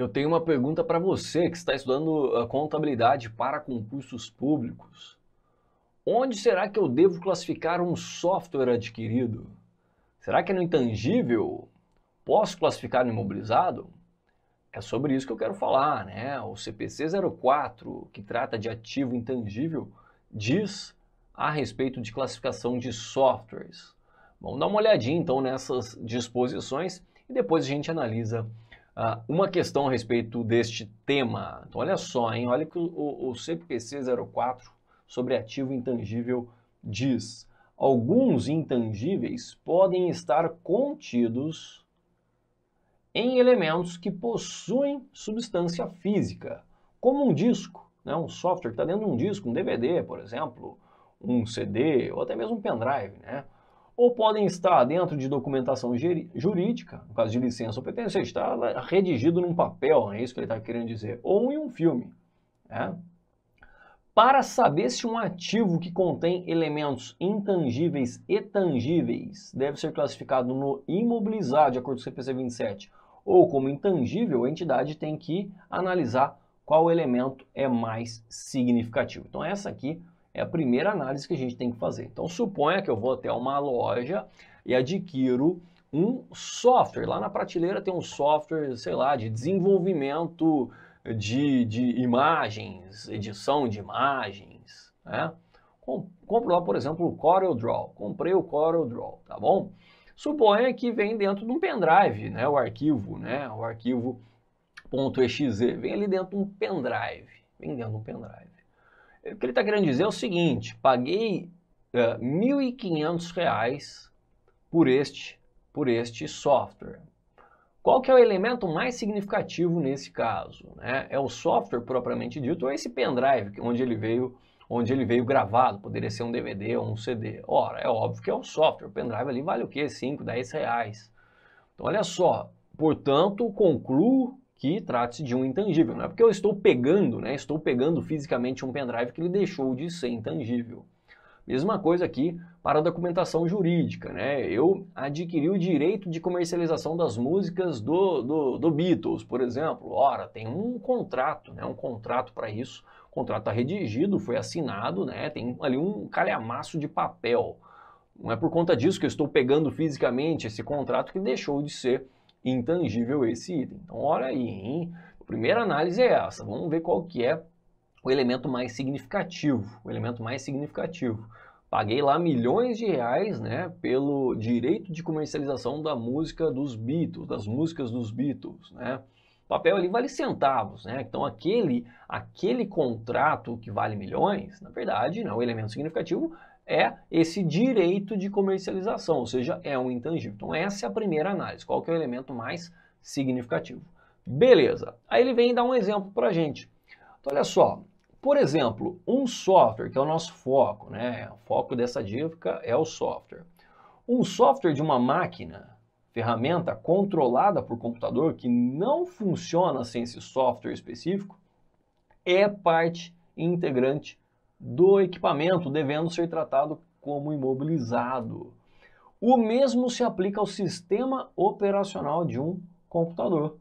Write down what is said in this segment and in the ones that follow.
Eu tenho uma pergunta para você que está estudando ah, contabilidade para concursos públicos. Onde será que eu devo classificar um software adquirido? Será que é no intangível? Posso classificar no imobilizado? É sobre isso que eu quero falar, né? O CPC 04, que trata de ativo intangível, diz a respeito de classificação de softwares. Vamos dar uma olhadinha então nessas disposições e depois a gente analisa ah, uma questão a respeito deste tema. Então, olha só, hein? Olha que o, o CPC 04 sobre ativo intangível diz. Alguns intangíveis podem estar contidos em elementos que possuem substância física, como um disco, né? um software que está dentro de um disco, um DVD, por exemplo, um CD ou até mesmo um pendrive. Né? ou podem estar dentro de documentação jurídica, no caso de licença ou pertença, está redigido num papel, é isso que ele está querendo dizer, ou em um filme. Né? Para saber se um ativo que contém elementos intangíveis e tangíveis deve ser classificado no imobilizado de acordo com o CPC 27, ou como intangível, a entidade tem que analisar qual elemento é mais significativo. Então, essa aqui é a primeira análise que a gente tem que fazer. Então suponha que eu vou até uma loja e adquiro um software. Lá na prateleira tem um software, sei lá, de desenvolvimento de, de imagens, edição de imagens. Né? Compro lá, por exemplo, o CorelDRAW. Comprei o CorelDRAW, tá bom? Suponha que vem dentro de um pendrive, né? O arquivo, né? O arquivo .exe. Vem ali dentro de um pendrive. Vem dentro de um pendrive. O que ele está querendo dizer é o seguinte: paguei é, R$ 1.500 por este, por este software. Qual que é o elemento mais significativo nesse caso? Né? É o software propriamente dito ou é esse pendrive onde ele veio onde ele veio gravado, poderia ser um DVD ou um CD. Ora, é óbvio que é um software, o pendrive ali vale o quê? 5, 10 reais. Então olha só, portanto, concluo que trate-se de um intangível. Não é porque eu estou pegando, né? Estou pegando fisicamente um pendrive que ele deixou de ser intangível. Mesma coisa aqui para a documentação jurídica, né? Eu adquiri o direito de comercialização das músicas do, do, do Beatles, por exemplo. Ora, tem um contrato, né? Um contrato para isso. O contrato está redigido, foi assinado, né? Tem ali um calhamaço de papel. Não é por conta disso que eu estou pegando fisicamente esse contrato que deixou de ser intangível esse item. Então, olha aí, hein? primeira análise é essa. Vamos ver qual que é o elemento mais significativo. O elemento mais significativo. Paguei lá milhões de reais, né, pelo direito de comercialização da música dos Beatles, das músicas dos Beatles, né? O papel ali vale centavos, né? Então aquele aquele contrato que vale milhões, na verdade, né, o elemento significativo é esse direito de comercialização, ou seja, é um intangível. Então essa é a primeira análise, qual que é o elemento mais significativo. Beleza, aí ele vem dar um exemplo para a gente. Então olha só, por exemplo, um software, que é o nosso foco, né? o foco dessa dica é o software. Um software de uma máquina, ferramenta controlada por computador, que não funciona sem esse software específico, é parte integrante do equipamento, devendo ser tratado como imobilizado. O mesmo se aplica ao sistema operacional de um computador.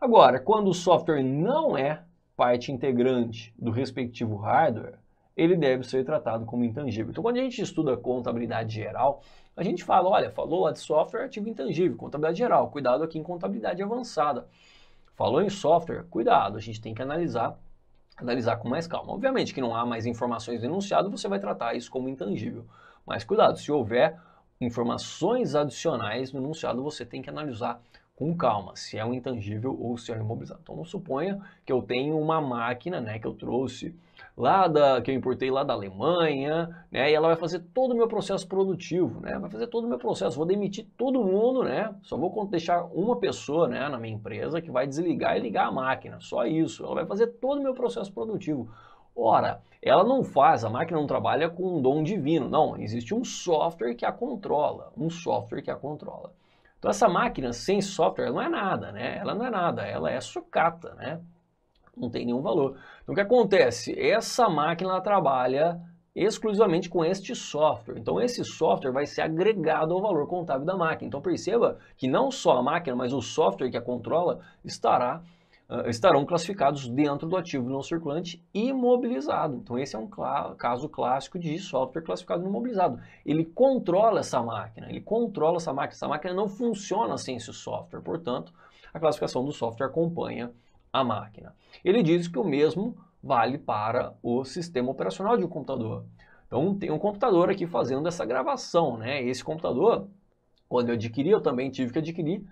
Agora, quando o software não é parte integrante do respectivo hardware, ele deve ser tratado como intangível. Então, quando a gente estuda contabilidade geral, a gente fala, olha, falou lá de software, ativo intangível, contabilidade geral, cuidado aqui em contabilidade avançada. Falou em software, cuidado, a gente tem que analisar analisar com mais calma. Obviamente que não há mais informações denunciado, você vai tratar isso como intangível. Mas cuidado, se houver informações adicionais no enunciado, você tem que analisar com calma, se é um intangível ou se é um imobilizado. Então, suponha que eu tenho uma máquina, né, que eu trouxe lá da, que eu importei lá da Alemanha, né? E ela vai fazer todo o meu processo produtivo, né? Vai fazer todo o meu processo, vou demitir todo mundo, né? Só vou deixar uma pessoa, né, na minha empresa que vai desligar e ligar a máquina, só isso. Ela vai fazer todo o meu processo produtivo. Ora, ela não faz, a máquina não trabalha com um dom divino, não. Existe um software que a controla, um software que a controla. Então essa máquina sem software não é nada, né? Ela não é nada, ela é sucata, né? não tem nenhum valor. Então o que acontece? Essa máquina trabalha exclusivamente com este software. Então esse software vai ser agregado ao valor contábil da máquina. Então perceba que não só a máquina, mas o software que a controla estará uh, estarão classificados dentro do ativo não circulante imobilizado. Então esse é um cl caso clássico de software classificado imobilizado. Ele controla essa máquina, ele controla essa máquina. Essa máquina não funciona sem esse software. Portanto, a classificação do software acompanha a máquina. Ele diz que o mesmo vale para o sistema operacional de um computador. Então tem um computador aqui fazendo essa gravação, né? Esse computador, quando eu adquiri, eu também tive que adquirir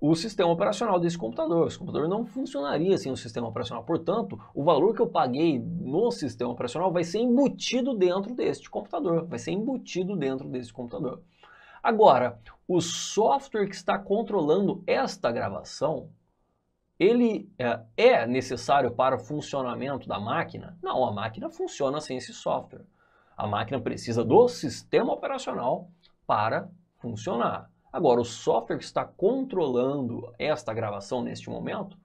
o sistema operacional desse computador. Esse computador não funcionaria sem o sistema operacional. Portanto, o valor que eu paguei no sistema operacional vai ser embutido dentro deste computador, vai ser embutido dentro desse computador. Agora, o software que está controlando esta gravação, ele é, é necessário para o funcionamento da máquina? Não, a máquina funciona sem esse software. A máquina precisa do sistema operacional para funcionar. Agora, o software que está controlando esta gravação neste momento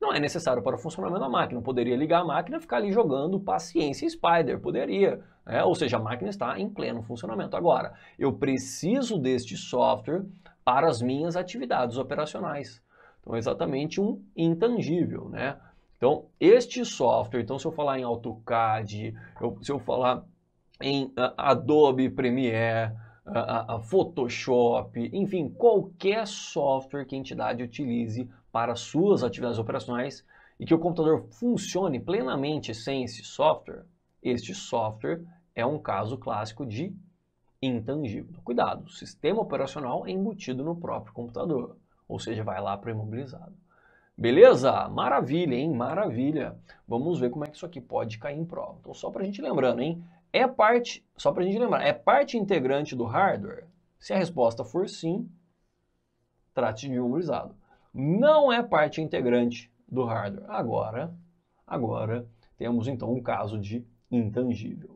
não é necessário para o funcionamento da máquina. poderia ligar a máquina e ficar ali jogando paciência Spider, poderia. Né? Ou seja, a máquina está em pleno funcionamento. Agora, eu preciso deste software para as minhas atividades operacionais. Então, é exatamente um intangível, né? Então, este software, então se eu falar em AutoCAD, eu, se eu falar em uh, Adobe Premiere, uh, uh, Photoshop, enfim, qualquer software que a entidade utilize para suas atividades operacionais e que o computador funcione plenamente sem esse software, este software é um caso clássico de intangível. Cuidado, o sistema operacional é embutido no próprio computador ou seja, vai lá para o imobilizado. Beleza? Maravilha, hein? Maravilha. Vamos ver como é que isso aqui pode cair em prova. Então, só para a gente lembrando, hein? É parte, só para a gente lembrar, é parte integrante do hardware? Se a resposta for sim, trate de imobilizado. Não é parte integrante do hardware. Agora, agora temos então um caso de intangível.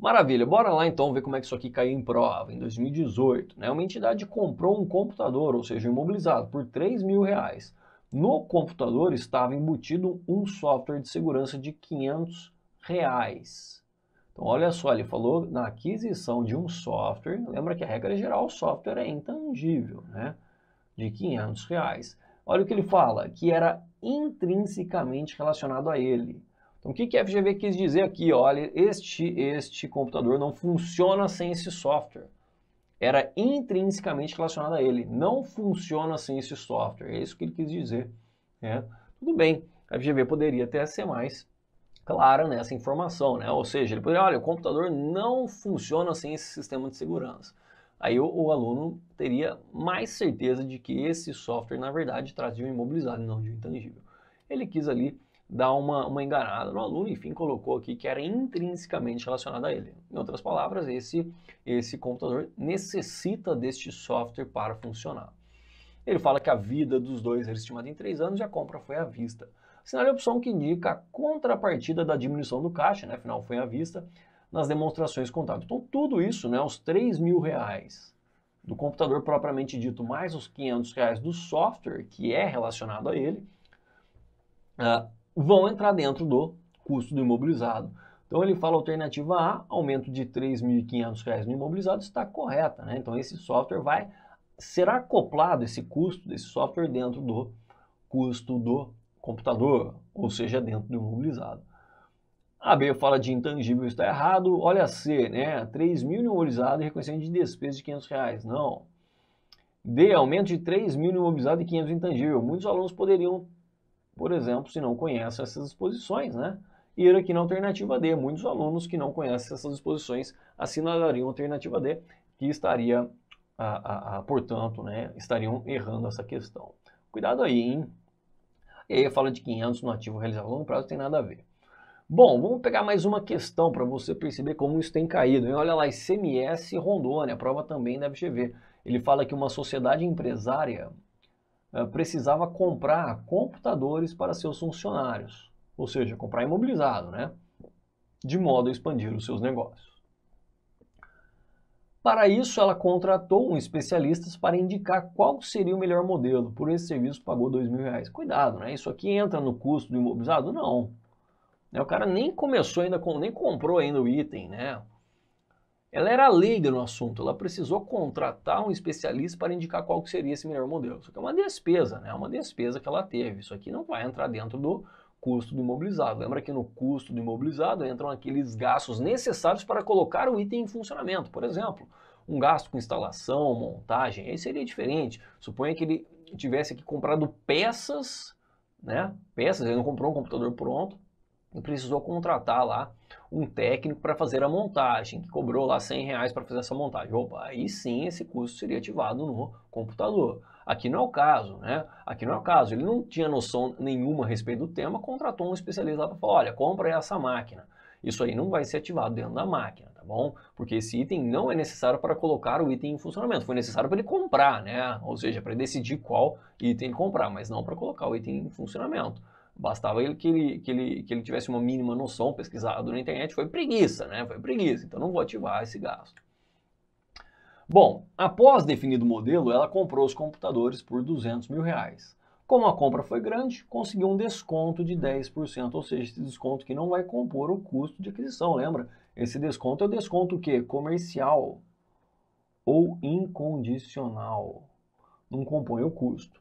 Maravilha, bora lá então ver como é que isso aqui caiu em prova. Em 2018, né, uma entidade comprou um computador, ou seja, imobilizado, por 3 mil reais. No computador estava embutido um software de segurança de 500 reais. Então olha só, ele falou na aquisição de um software, lembra que a regra geral, o software é intangível, né, de 500 reais. Olha o que ele fala, que era intrinsecamente relacionado a ele. Então, o que, que a FGV quis dizer aqui? Olha, este, este computador não funciona sem esse software. Era intrinsecamente relacionado a ele. Não funciona sem esse software. É isso que ele quis dizer. Né? Tudo bem, a FGV poderia até ser mais clara nessa informação, né? Ou seja, ele poderia, olha, o computador não funciona sem esse sistema de segurança. Aí o, o aluno teria mais certeza de que esse software, na verdade, trazia um imobilizado e não de um intangível. Ele quis ali dar uma, uma enganada no aluno, enfim, colocou aqui que era intrinsecamente relacionado a ele. Em outras palavras, esse, esse computador necessita deste software para funcionar. Ele fala que a vida dos dois era estimada em três anos e a compra foi à vista. Sinale a opção que indica a contrapartida da diminuição do caixa, né? afinal foi à vista, nas demonstrações contábeis. Então tudo isso, né, os 3 mil reais do computador propriamente dito, mais os 500 reais do software que é relacionado a ele, uh, vão entrar dentro do custo do imobilizado. Então ele fala alternativa A, aumento de R$ 3.500 no imobilizado está correta, né? Então esse software vai ser acoplado esse custo desse software dentro do custo do computador, ou seja, dentro do imobilizado. A B fala de intangível está errado. Olha C, né? R$ mil no imobilizado e reconhecimento de despesa de R$ reais. Não. D, aumento de R$ mil no imobilizado e 500 intangível. Muitos alunos poderiam por exemplo, se não conhecem essas exposições, né? ir aqui na alternativa D. Muitos alunos que não conhecem essas exposições assinalariam a alternativa D, que estaria, a, a, a, portanto, né, estariam errando essa questão. Cuidado aí, hein? E aí fala de 500 no ativo realizado a longo prazo, tem nada a ver. Bom, vamos pegar mais uma questão para você perceber como isso tem caído. Hein? Olha lá, ICMS Rondônia, a prova também deve FGV. Ele fala que uma sociedade empresária eh, precisava comprar computadores para seus funcionários, ou seja, comprar imobilizado, né? de modo a expandir os seus negócios. Para isso, ela contratou um especialista para indicar qual seria o melhor modelo. Por esse serviço, pagou dois mil reais. Cuidado, né? Isso aqui entra no custo do imobilizado? Não. O cara nem começou ainda, nem comprou ainda o item, né? Ela era leiga no assunto, ela precisou contratar um especialista para indicar qual seria esse melhor modelo. Isso aqui é uma despesa, né? É uma despesa que ela teve. Isso aqui não vai entrar dentro do custo do imobilizado. Lembra que no custo do imobilizado entram aqueles gastos necessários para colocar o item em funcionamento. Por exemplo, um gasto com instalação, montagem, aí seria diferente. Suponha que ele tivesse aqui comprado peças, né? Peças, ele não comprou um computador pronto, e precisou contratar lá um técnico para fazer a montagem, que cobrou lá 100 reais para fazer essa montagem. Opa, aí sim esse custo seria ativado no computador. Aqui não é o caso, né? Aqui não é o caso. Ele não tinha noção nenhuma a respeito do tema, contratou um especialista para falar, olha, compra essa máquina. Isso aí não vai ser ativado dentro da máquina, tá bom? Porque esse item não é necessário para colocar o item em funcionamento. Foi necessário para ele comprar, né? Ou seja, para decidir qual item comprar, mas não para colocar o item em funcionamento. Bastava ele que, ele que ele que ele tivesse uma mínima noção pesquisado na internet, foi preguiça, né? Foi preguiça, então não vou ativar esse gasto. Bom, após definido o modelo, ela comprou os computadores por 200 mil reais. Como a compra foi grande, conseguiu um desconto de 10%, ou seja, esse desconto que não vai compor o custo de aquisição, lembra? Esse desconto é o desconto que comercial ou incondicional. Não compõe o custo.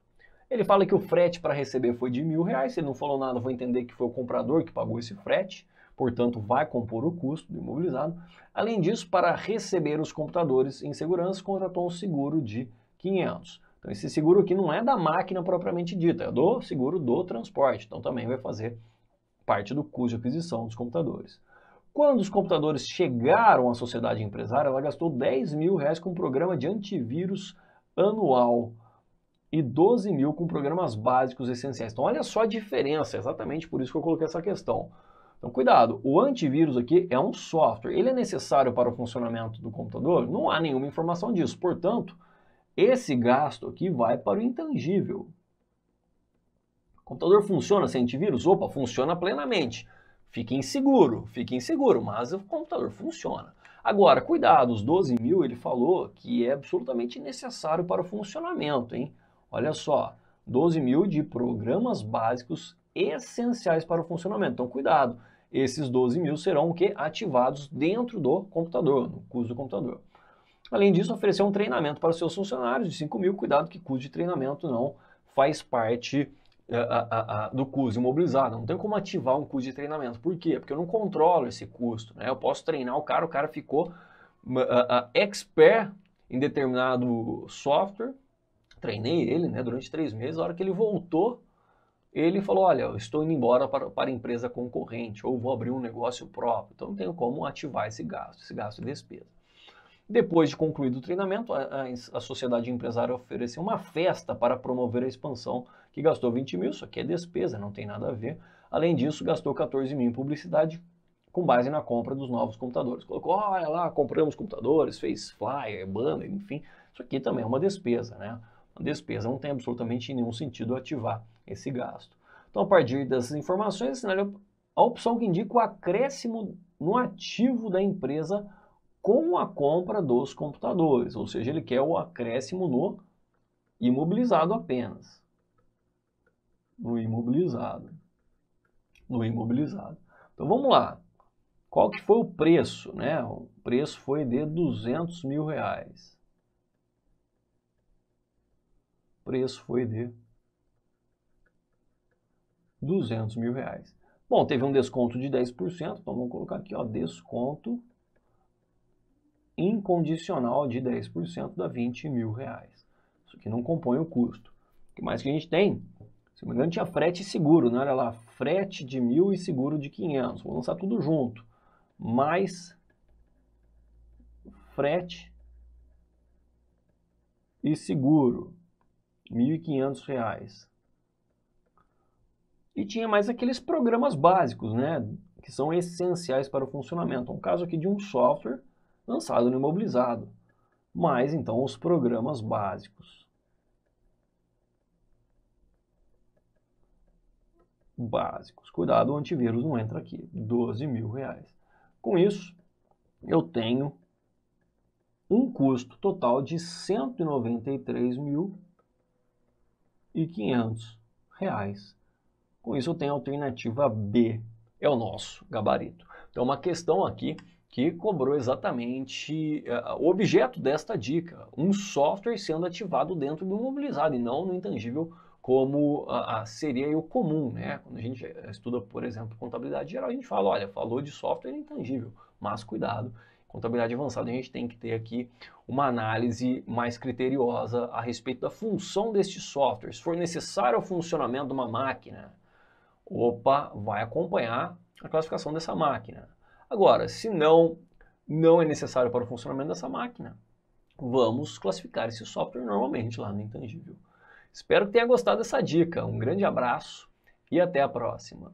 Ele fala que o frete para receber foi de mil reais, se ele não falou nada, vou entender que foi o comprador que pagou esse frete, portanto vai compor o custo do imobilizado. Além disso, para receber os computadores em segurança, contratou um seguro de 500. Então esse seguro aqui não é da máquina propriamente dita, é do seguro do transporte, então também vai fazer parte do custo de aquisição dos computadores. Quando os computadores chegaram à sociedade empresária, ela gastou 10 mil reais com um programa de antivírus anual e 12 mil com programas básicos essenciais. Então, olha só a diferença, exatamente por isso que eu coloquei essa questão. Então, cuidado, o antivírus aqui é um software, ele é necessário para o funcionamento do computador? Não há nenhuma informação disso, portanto, esse gasto aqui vai para o intangível. O computador funciona sem antivírus? Opa, funciona plenamente. Fique inseguro, fique inseguro, mas o computador funciona. Agora, cuidado, os 12 mil ele falou que é absolutamente necessário para o funcionamento, hein? Olha só, 12 mil de programas básicos essenciais para o funcionamento. Então, cuidado, esses 12 mil serão o que? Ativados dentro do computador, no custo do computador. Além disso, oferecer um treinamento para os seus funcionários de 5 mil. Cuidado que custo de treinamento não faz parte eh, do custo imobilizado. Não tem como ativar um custo de treinamento. Por quê? Porque eu não controlo esse custo. Né? Eu posso treinar o cara, o cara ficou expert em determinado software, treinei ele né, durante três meses. A hora que ele voltou, ele falou: Olha, eu estou indo embora para, para a empresa concorrente, ou vou abrir um negócio próprio. Então, não tenho como ativar esse gasto, esse gasto de despesa. Depois de concluído o treinamento, a, a, a sociedade empresária ofereceu uma festa para promover a expansão, que gastou 20 mil, isso aqui é despesa, não tem nada a ver. Além disso, gastou 14 mil em publicidade, com base na compra dos novos computadores. Colocou, olha lá, compramos computadores, fez flyer, banner, enfim. Isso aqui também é uma despesa, né? despesa. Não tem absolutamente nenhum sentido ativar esse gasto. Então, a partir dessas informações, assinale é a opção que indica o acréscimo no ativo da empresa com a compra dos computadores, ou seja, ele quer o acréscimo no imobilizado apenas. No imobilizado. No imobilizado. Então vamos lá. Qual que foi o preço? Né? O preço foi de 200 mil reais. preço foi de 200 mil reais. Bom, teve um desconto de 10%, então vamos colocar aqui, ó, desconto incondicional de 10% dá 20 mil reais. Isso aqui não compõe o custo. O que mais que a gente tem? Se não me engano, tinha frete e seguro, né? Olha lá, frete de mil e seguro de 500. Vou lançar tudo junto. Mais frete e seguro. 1.500 reais. E tinha mais aqueles programas básicos, né, que são essenciais para o funcionamento. Um caso aqui de um software lançado no imobilizado. Mais então os programas básicos. Básicos. Cuidado, o antivírus não entra aqui. 12 mil reais. Com isso, eu tenho um custo total de 193 mil e 500 reais. Com isso, eu tenho a alternativa B, é o nosso gabarito. Então, uma questão aqui que cobrou exatamente uh, o objeto desta dica, um software sendo ativado dentro do imobilizado e não no intangível como uh, seria o comum, né? Quando a gente estuda, por exemplo, contabilidade geral, a gente fala, olha, falou de software intangível, mas cuidado, contabilidade avançada, a gente tem que ter aqui uma análise mais criteriosa a respeito da função deste software. Se for necessário ao funcionamento de uma máquina, opa, vai acompanhar a classificação dessa máquina. Agora, se não, não é necessário para o funcionamento dessa máquina, vamos classificar esse software normalmente lá no intangível. Espero que tenha gostado dessa dica. Um grande abraço e até a próxima.